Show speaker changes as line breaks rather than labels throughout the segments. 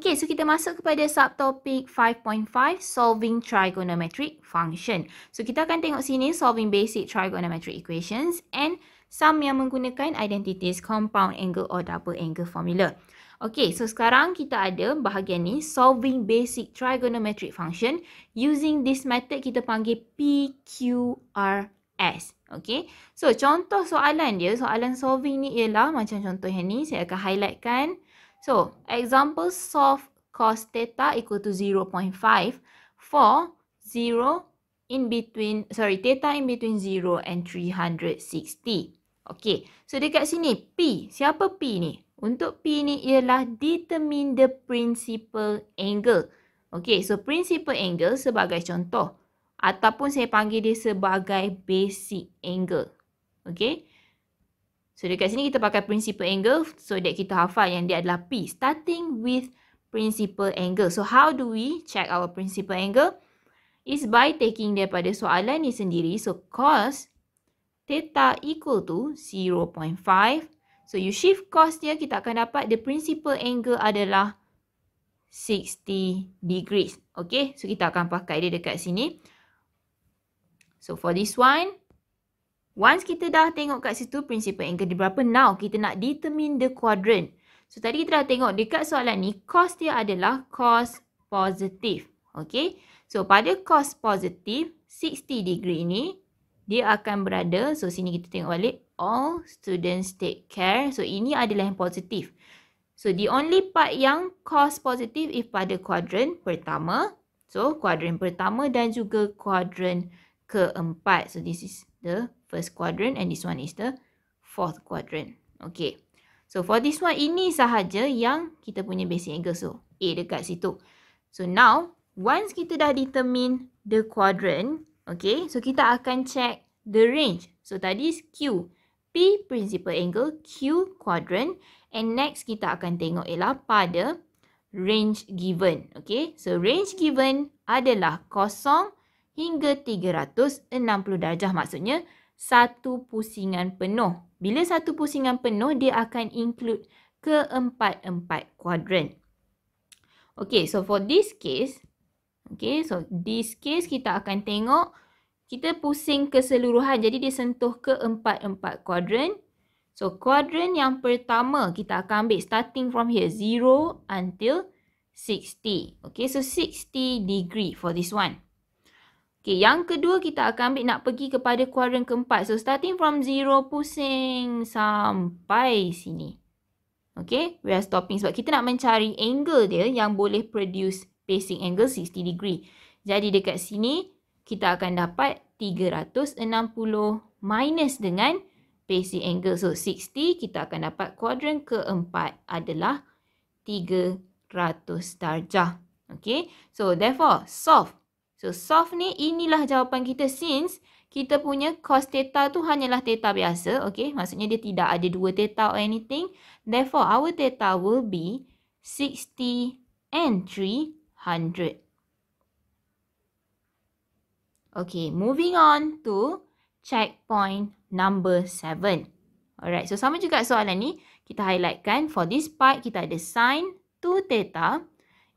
Okay, so kita masuk kepada subtopik 5.5 solving trigonometric function. So kita akan tengok sini solving basic trigonometric equations and some yang menggunakan identities compound angle or double angle formula. Okay, so sekarang kita ada bahagian ni solving basic trigonometric function using this method kita panggil PQRS. Okay, So contoh soalan dia, soalan solving ni ialah macam contoh yang ni saya akan highlightkan. So, example solve cos theta equal to 0.5 for 0 in between, sorry, theta in between 0 and 360. Okay, so dekat sini P, siapa P ni? Untuk P ni ialah determine the principal angle. Okay, so principal angle sebagai contoh. Ataupun saya panggil dia sebagai basic angle. Okay, So dekat sini kita pakai principal angle so that kita hafal yang dia adalah P. Starting with principal angle. So how do we check our principal angle? Is by taking daripada soalan ni sendiri. So cos theta equal to 0.5. So you shift cos dia kita akan dapat the principal angle adalah 60 degrees. Okay. So kita akan pakai dia dekat sini. So for this one. Once kita dah tengok kat situ principal angle dia berapa, now kita nak determine the quadrant. So tadi kita dah tengok dekat soalan ni, cos dia adalah cos positif. Okay. So pada cos positif, 60 degree ni, dia akan berada, so sini kita tengok balik, all students take care. So ini adalah yang positif. So the only part yang cos positif is pada quadrant pertama. So quadrant pertama dan juga quadrant keempat. So this is the first quadrant and this one is the fourth quadrant. Okay. So for this one, ini sahaja yang kita punya basic angle. So A dekat situ. So now, once kita dah determine the quadrant, okay, so kita akan check the range. So tadi Q, P principal angle, Q quadrant. And next kita akan tengok ialah pada range given. Okay, so range given adalah kosong hingga 360 darjah maksudnya satu pusingan penuh. Bila satu pusingan penuh, dia akan include keempat-empat kuadran. Okay, so for this case, okay, so this case kita akan tengok, kita pusing keseluruhan, jadi dia sentuh keempat-empat kuadran. So, kuadran yang pertama kita akan ambil starting from here, 0 until 60. Okay, so 60 degree for this one. Okay, yang kedua kita akan ambil nak pergi kepada kuadran keempat. So, starting from zero pusing sampai sini. Okay, we are stopping sebab kita nak mencari angle dia yang boleh produce pacing angle 60 degree. Jadi, dekat sini kita akan dapat 360 minus dengan pacing angle. So, 60 kita akan dapat kuadran keempat adalah 300 darjah. Okay, so therefore, solve. So soft ni inilah jawapan kita since kita punya cos theta tu hanyalah theta biasa. Okay. Maksudnya dia tidak ada dua theta or anything. Therefore our theta will be 60 and 300. Okay. Moving on to checkpoint number 7. Alright. So sama juga soalan ni. Kita highlightkan for this part kita ada sin 2 theta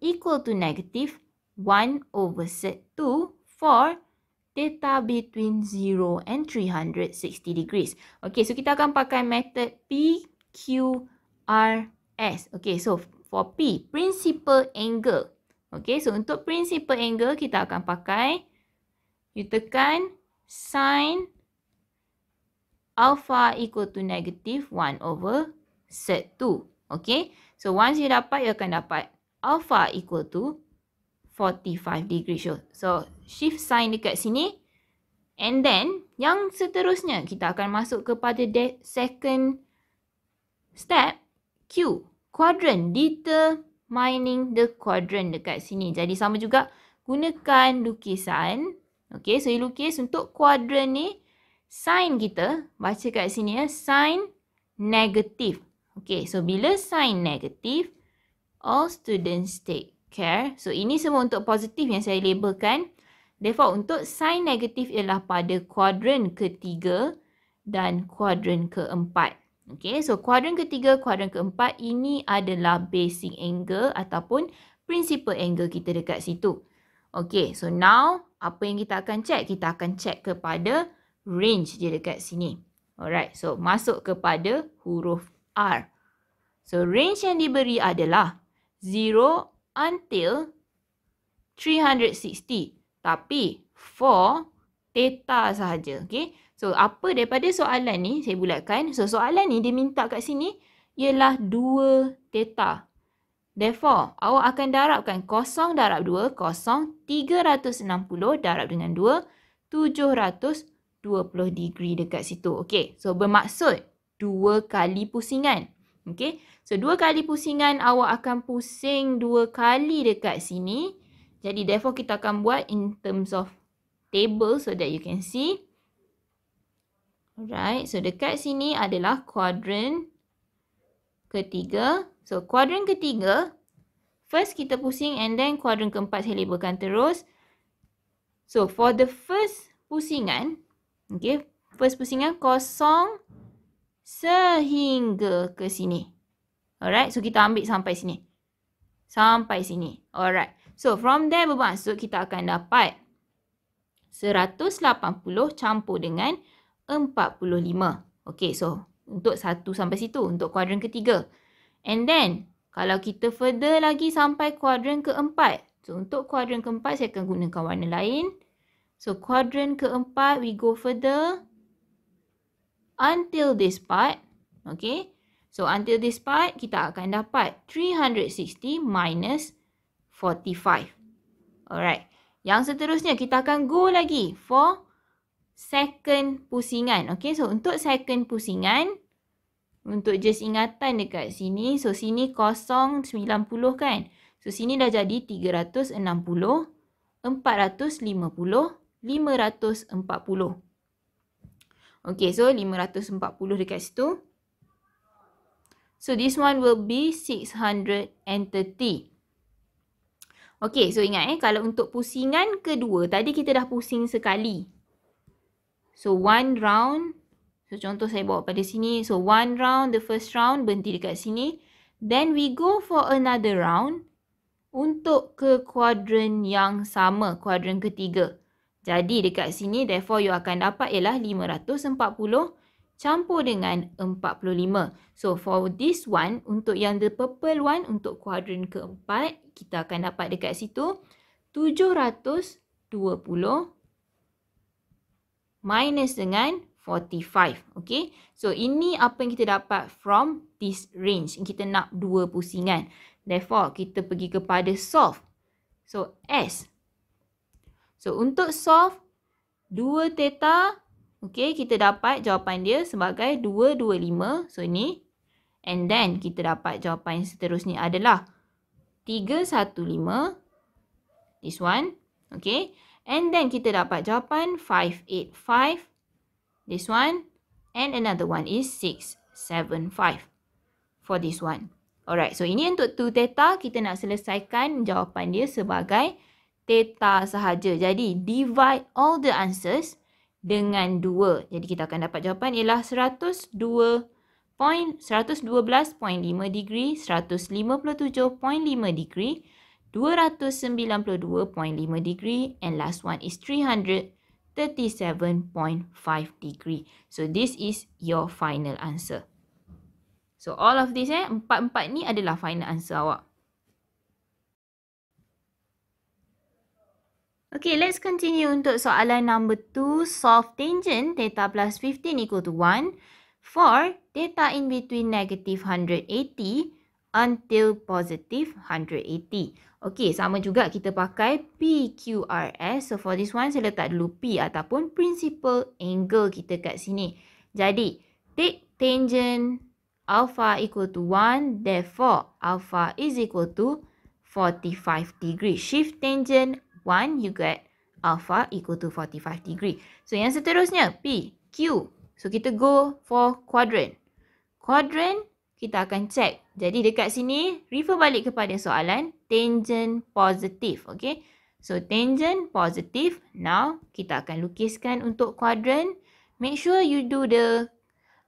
equal to negative 1 over set 2 for theta between 0 and 360 degrees. Okay, so kita akan pakai method s. Okay, so for P, principal angle. Okay, so untuk principal angle kita akan pakai you tekan sine alpha equal to negative 1 over set 2. Okay, so once you dapat, you akan dapat alpha equal to 45 degree show. So, shift sign dekat sini. And then, yang seterusnya, kita akan masuk kepada second step, Q. Quadrant, determining the quadrant dekat sini. Jadi, sama juga gunakan lukisan. Okay, so you lukis untuk quadrant ni, sign kita, baca kat sini ya, sign negative, Okay, so bila sign negative, all students take care. So ini semua untuk positif yang saya labelkan. Default untuk sign negatif ialah pada kuadran ketiga dan kuadran keempat. Okay, so kuadran ketiga, kuadran keempat ini adalah basic angle ataupun principal angle kita dekat situ. Okay, so now apa yang kita akan check? Kita akan check kepada range dia dekat sini. Alright, so masuk kepada huruf R. So range yang diberi adalah 0, until 360. Tapi for theta sahaja. Okay. So apa daripada soalan ni saya bulatkan. So soalan ni dia minta kat sini ialah 2 theta. Therefore, awak akan darabkan kosong darab 2, kosong 360 darab dengan 2, 720 degree dekat situ. Okay, so bermaksud 2 kali pusingan. Okay, So dua kali pusingan awak akan pusing dua kali dekat sini. Jadi therefore kita akan buat in terms of table so that you can see. Alright, so dekat sini adalah kuadran ketiga. So kuadran ketiga, first kita pusing and then kuadran keempat saya labelkan terus. So for the first pusingan, okay, first pusingan kosong sehingga ke sini. Alright, so kita ambil sampai sini. Sampai sini. Alright. So, from there bermaksud kita akan dapat 180 campur dengan 45. Okay, so untuk satu sampai situ. Untuk kuadran ketiga. And then, kalau kita further lagi sampai kuadran keempat. So, untuk kuadran keempat saya akan gunakan warna lain. So, kuadran keempat we go further until this part. Okay. So until this part, kita akan dapat 360 minus 45. Alright. Yang seterusnya, kita akan go lagi for second pusingan. Okay, so untuk second pusingan, untuk just ingatan dekat sini. So sini 090 kan. So sini dah jadi 360, 450, 540. Okay, so 540 dekat situ. So this one will be 630. Okay, so ingat eh, kalau untuk pusingan kedua, tadi kita dah pusing sekali. So one round, so contoh saya bawa pada sini. So one round, the first round, berhenti dekat sini. Then we go for another round untuk ke kuadran yang sama, kuadran ketiga. Jadi dekat sini, therefore you akan dapat ialah 540 campur dengan 45. So for this one, untuk yang the purple one, untuk kuadran keempat, kita akan dapat dekat situ 720 minus dengan 45. Okay, so ini apa yang kita dapat from this range. Kita nak dua pusingan. Therefore, kita pergi kepada solve. So, S. So, untuk solve, 2 theta Okey, kita dapat jawapan dia sebagai 225. So, ni. And then, kita dapat jawapan seterusnya adalah 315. This one. Okey. And then, kita dapat jawapan 585. This one. And another one is 675. For this one. Alright, so ini untuk 2 theta. Kita nak selesaikan jawapan dia sebagai theta sahaja. Jadi, divide all the answers dengan 2. Jadi kita akan dapat jawapan ialah 102.112.5 degree, 157.5 degree, 292.5 degree and last one is 337.5 degree. So this is your final answer. So all of this eh, empat-empat ni adalah final answer awak. Okay, let's continue untuk soalan number 2. Solve tangent theta plus 15 equal to 1 for theta in between negative 180 until positive 180. Okay, sama juga kita pakai PQRS. So, for this one, saya letak dulu P ataupun principal angle kita kat sini. Jadi, take tangent alpha equal to 1. Therefore, alpha is equal to 45 degree. Shift tangent 1, you get alpha equal to 45 degree. So, yang seterusnya, P, Q. So, kita go for quadrant. Quadrant, kita akan check. Jadi, dekat sini, refer balik kepada soalan tangent positif. Okay. So, tangent positif. Now, kita akan lukiskan untuk quadrant. Make sure you do the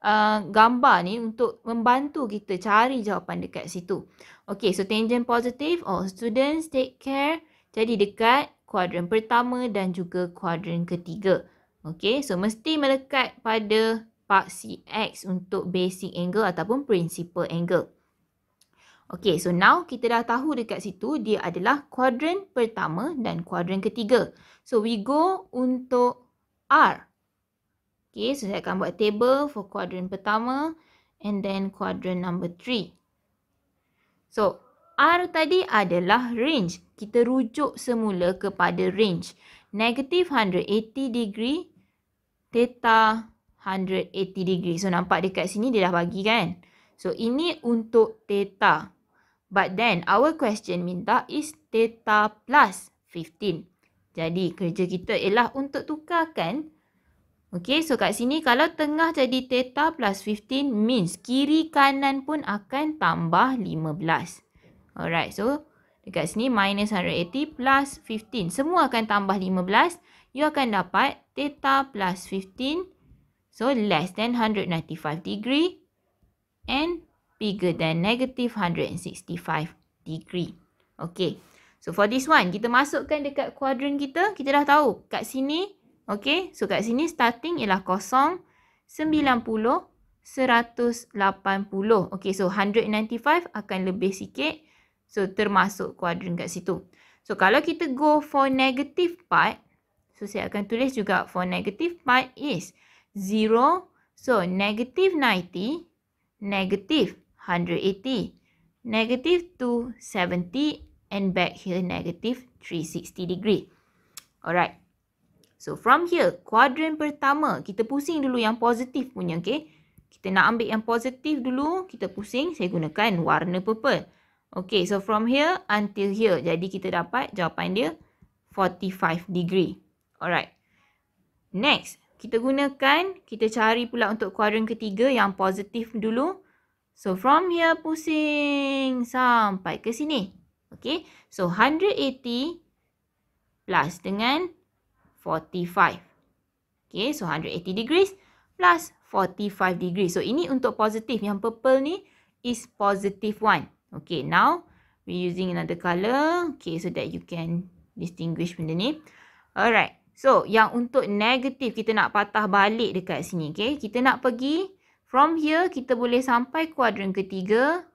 uh, gambar ni untuk membantu kita cari jawapan dekat situ. Okay, so tangent positif. Oh, students take care. Jadi dekat kuadran pertama dan juga kuadran ketiga. Okay, so mesti melekat pada paksi x untuk basic angle ataupun principal angle. Okay, so now kita dah tahu dekat situ dia adalah kuadran pertama dan kuadran ketiga. So we go untuk R. Okay, so saya akan buat table for kuadran pertama and then kuadran number 3. So, R tadi adalah range. Kita rujuk semula kepada range. Negative 180 degree, theta 180 degree. So, nampak dekat sini dia dah bagi kan? So, ini untuk theta. But then, our question minta is theta plus 15. Jadi, kerja kita ialah untuk tukarkan. Okay, so kat sini kalau tengah jadi theta plus 15 means kiri kanan pun akan tambah 15. Alright, so dekat sini minus 180 plus 15. Semua akan tambah 15. You akan dapat theta plus 15. So, less than 195 degree. And bigger than negative 165 degree. Okay. So, for this one, kita masukkan dekat kuadran kita. Kita dah tahu kat sini. Okay. So, kat sini starting ialah kosong 90, 180. Okay. So, 195 akan lebih sikit. So termasuk kuadran kat situ. So kalau kita go for negative part, so saya akan tulis juga for negative part is 0. So negative 90, negative 180, negative 270 and back here negative 360 degree. Alright. So from here, kuadran pertama, kita pusing dulu yang positif punya, okay? Kita nak ambil yang positif dulu, kita pusing, saya gunakan warna purple. Okay, so from here until here. Jadi kita dapat jawapan dia 45 degree. Alright. Next, kita gunakan, kita cari pula untuk kuadran ketiga yang positif dulu. So, from here pusing sampai ke sini. Okay, so 180 plus dengan 45. Okay, so 180 degrees plus 45 degrees. So, ini untuk positif. Yang purple ni is positive one. Okay, now we using another colour. Okay, so that you can distinguish benda ni. Alright, so yang untuk negatif kita nak patah balik dekat sini. Okay, kita nak pergi from here kita boleh sampai kuadran ketiga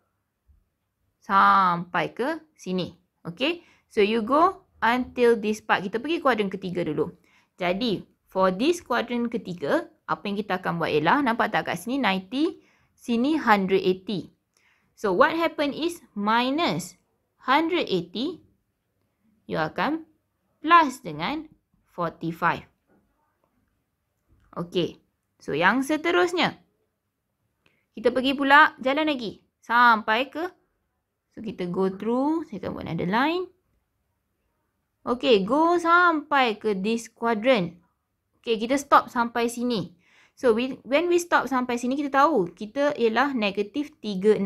sampai ke sini. Okay, so you go until this part. Kita pergi kuadran ketiga dulu. Jadi, for this kuadran ketiga, apa yang kita akan buat ialah, nampak tak kat sini 90, sini 180. So what happen is minus 180 you akan plus dengan 45. Okay. So yang seterusnya. Kita pergi pula jalan lagi. Sampai ke. So kita go through. Saya akan buat another line. Okay. Go sampai ke this quadrant. Okay. Kita stop sampai sini. So we, when we stop sampai sini kita tahu kita ialah negatif 360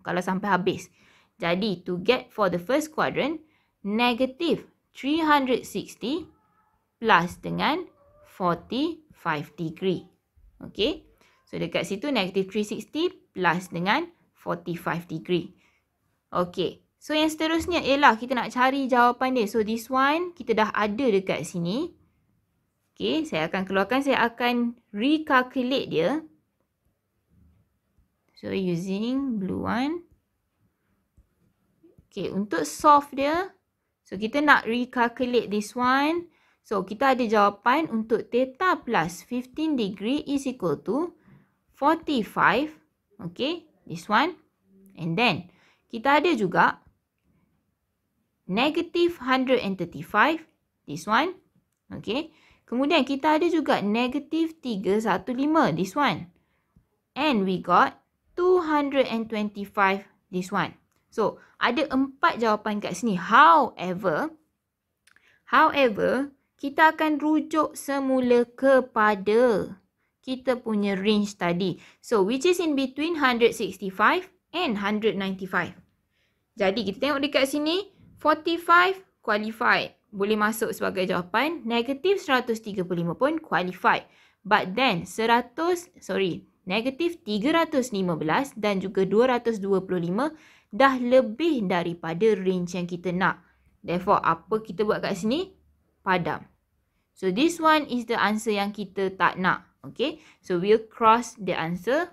kalau sampai habis. Jadi to get for the first quadrant, negatif 360 plus dengan 45 degree. Okay. So dekat situ negatif 360 plus dengan 45 degree. Okay. So yang seterusnya ialah kita nak cari jawapan dia. So this one kita dah ada dekat sini. Okey, saya akan keluarkan saya akan recalculate dia. So using blue one. Okey, untuk soft dia. So kita nak recalculate this one. So kita ada jawapan untuk theta plus 15 degree is equal to 45. Okey, this one. And then kita ada juga negative 135. This one. Okey. Kemudian kita ada juga negative 315, this one. And we got 225, this one. So, ada empat jawapan kat sini. However, however, kita akan rujuk semula kepada kita punya range tadi. So, which is in between 165 and 195. Jadi, kita tengok dekat sini, 45 qualified boleh masuk sebagai jawapan. Negatif 135 pun qualify. But then 100, sorry, negatif 315 dan juga 225 dah lebih daripada range yang kita nak. Therefore, apa kita buat kat sini? Padam. So, this one is the answer yang kita tak nak. Okay, so we'll cross the answer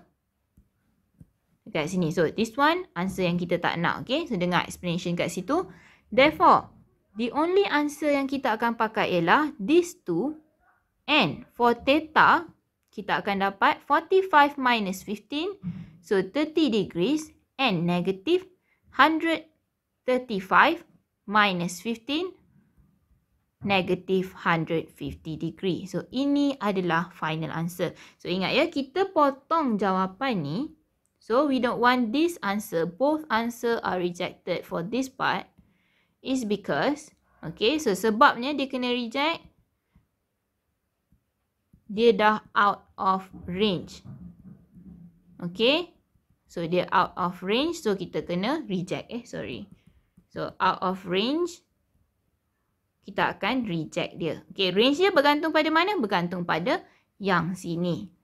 kat sini. So, this one answer yang kita tak nak. Okay, so dengar explanation kat situ. Therefore, The only answer yang kita akan pakai ialah these two and for theta kita akan dapat 45 minus 15 so 30 degrees and negative 135 minus 15 negative 150 degree. So ini adalah final answer. So ingat ya kita potong jawapan ni. So we don't want this answer. Both answer are rejected for this part is because. Okay, so sebabnya dia kena reject. Dia dah out of range. Okay. So, dia out of range. So, kita kena reject. Eh, sorry. So, out of range. Kita akan reject dia. Okay, range dia bergantung pada mana? Bergantung pada yang sini.